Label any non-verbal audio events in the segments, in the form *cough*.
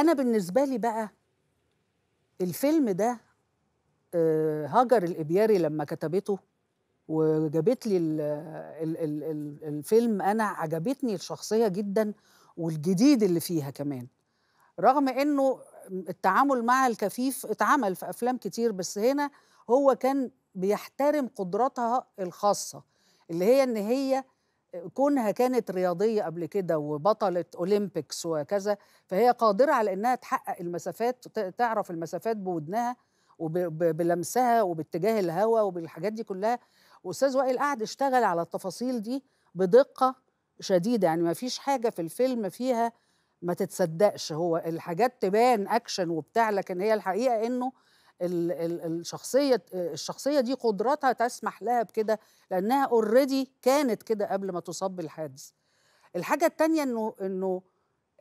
انا بالنسبه لي بقى الفيلم ده آه، هاجر الابياري لما كتبته وجابت لي الـ الـ الـ الـ الفيلم انا عجبتني الشخصيه جدا والجديد اللي فيها كمان رغم انه التعامل مع الكفيف اتعمل في افلام كتير بس هنا هو كان بيحترم قدراتها الخاصه اللي هي ان هي كونها كانت رياضيه قبل كده وبطله اولمبيكس وكذا فهي قادره على انها تحقق المسافات تعرف المسافات بودنها وبلمسها وباتجاه الهواء وبالحاجات دي كلها واستاذ وائل قعد اشتغل على التفاصيل دي بدقه شديده يعني ما فيش حاجه في الفيلم فيها ما تتصدقش هو الحاجات تبان اكشن وبتاع لكن هي الحقيقه انه الشخصيه الشخصيه دي قدراتها تسمح لها بكده لانها اوريدي كانت كده قبل ما تصاب بالحادث الحاجه الثانيه انه انه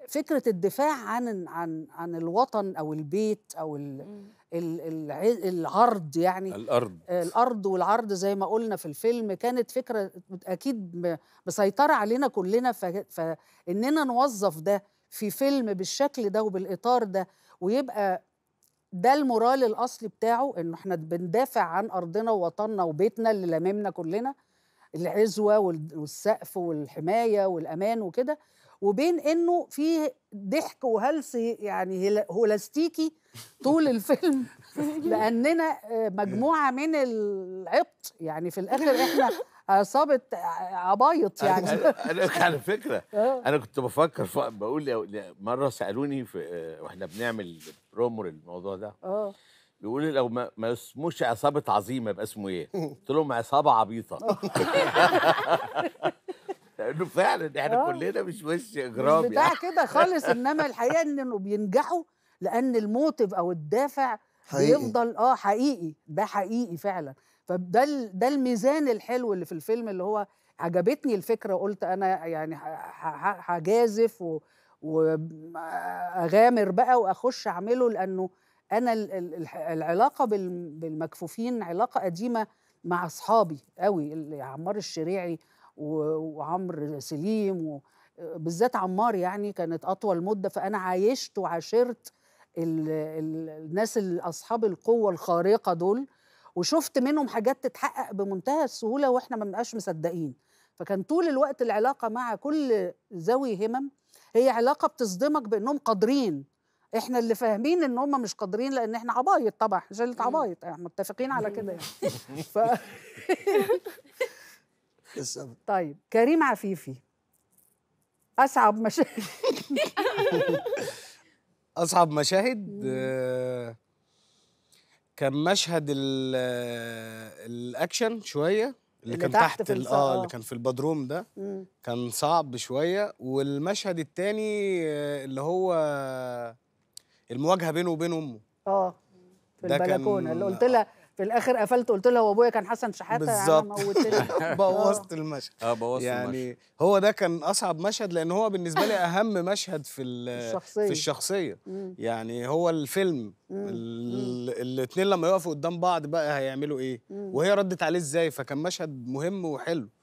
فكره الدفاع عن عن عن الوطن او البيت او العرض يعني الارض الارض والعرض زي ما قلنا في الفيلم كانت فكره اكيد مسيطره علينا كلنا فاننا نوظف ده في فيلم بالشكل ده وبالاطار ده ويبقى ده المورال الاصلي بتاعه انه احنا بندافع عن ارضنا ووطننا وبيتنا اللي لاممنا كلنا العزوه والسقف والحمايه والامان وكده وبين انه في ضحك وهلس يعني هولاستيكي طول الفيلم *laughs* لاننا آه، مجموعه من ال العبط يعني في الاخر احنا عصابه آه، آه، عبايط آه، يعني انا على فكره *laughs* انا كنت بفكر بقول مره سالوني في واحنا بنعمل برومو للموضوع ده اه بيقول لو ما, اسموش عصابه عظيمه يبقى اسمه ايه؟ *laughs* قلت لهم عصابه عبيطه *laughs* لانه فعلا احنا كلنا مش وش اجرام مش يعني. بتاع يعني. كده خالص انما الحقيقه انه بينجحوا لان الموتيف او الدافع حقيقي. بيفضل اه حقيقي ده حقيقي فعلا فده ده الميزان الحلو اللي في الفيلم اللي هو عجبتني الفكره وقلت انا يعني هجازف واغامر بقى واخش اعمله لانه انا العلاقه بالمكفوفين علاقه قديمه مع اصحابي قوي عمار الشريعي وعمرو سليم بالذات عمار يعني كانت اطول مده فانا عايشت وعاشرت الناس اصحاب القوه الخارقه دول وشفت منهم حاجات تتحقق بمنتهى السهوله واحنا ما بنبقاش مصدقين فكان طول الوقت العلاقه مع كل ذوي همم هي علاقه بتصدمك بانهم قادرين احنا اللي فاهمين ان هم مش قادرين لان احنا عبايط طبعا شله إمم. عبايط احنا متفقين على كده يعني *laughs* ف... طيب كريم عفيفي اصعب مشاهد *laughs* اصعب مشاهد إمم. آه، كان مشهد الاكشن شويه اللي, اللي كان تحت, تحت آه،, اه اللي كان في البدروم ده مم. كان صعب شويه والمشهد الثاني آه، اللي هو المواجهه بينه وبين امه اه في البلكونه اللي قلت لها في الاخر قفلت قلت لها وابويا كان حسن شحاته بالظبط *laughs* بوظت المشهد اه بوظت يعني المشهد. هو ده كان اصعب مشهد لان هو بالنسبه لي اهم مشهد في *laughs* الشخصيه في الشخصيه مم. يعني هو الفيلم مم. الاثنين لما يقفوا قدام بعض بقى هيعملوا ايه مم. وهي ردت عليه ازاي فكان مشهد مهم وحلو